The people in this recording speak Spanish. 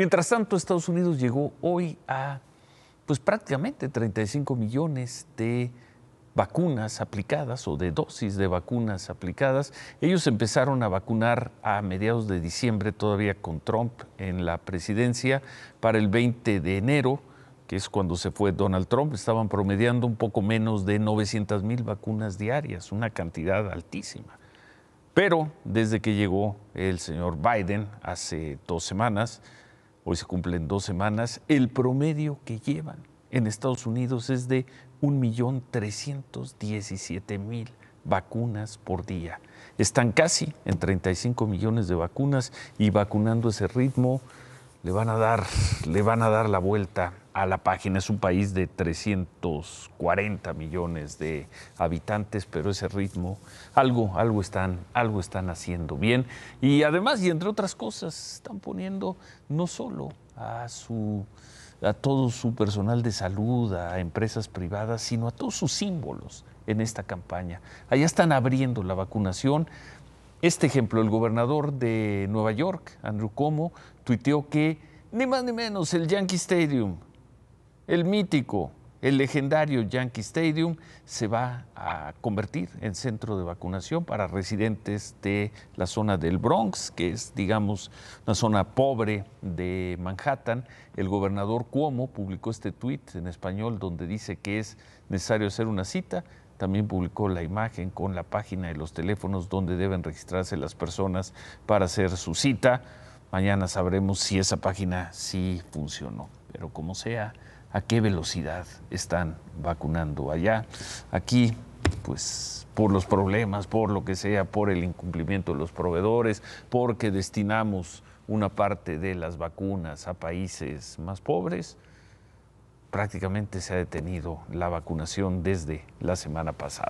Mientras tanto, Estados Unidos llegó hoy a pues prácticamente 35 millones de vacunas aplicadas o de dosis de vacunas aplicadas. Ellos empezaron a vacunar a mediados de diciembre todavía con Trump en la presidencia para el 20 de enero que es cuando se fue Donald Trump, estaban promediando un poco menos de 900 mil vacunas diarias, una cantidad altísima. Pero desde que llegó el señor Biden hace dos semanas, hoy se cumplen dos semanas, el promedio que llevan en Estados Unidos es de 1.317.000 vacunas por día. Están casi en 35 millones de vacunas y vacunando ese ritmo le van a dar, le van a dar la vuelta a la página. Es un país de 340 millones de habitantes, pero ese ritmo, algo, algo están, algo están haciendo bien. Y además, y entre otras cosas, están poniendo no solo a su a todo su personal de salud, a empresas privadas, sino a todos sus símbolos en esta campaña. Allá están abriendo la vacunación este ejemplo, el gobernador de Nueva York, Andrew Cuomo, tuiteó que ni más ni menos el Yankee Stadium, el mítico, el legendario Yankee Stadium se va a convertir en centro de vacunación para residentes de la zona del Bronx, que es, digamos, una zona pobre de Manhattan. El gobernador Cuomo publicó este tuit en español donde dice que es necesario hacer una cita también publicó la imagen con la página de los teléfonos donde deben registrarse las personas para hacer su cita. Mañana sabremos si esa página sí funcionó. Pero como sea, a qué velocidad están vacunando allá. Aquí, pues por los problemas, por lo que sea, por el incumplimiento de los proveedores, porque destinamos una parte de las vacunas a países más pobres, prácticamente se ha detenido la vacunación desde la semana pasada.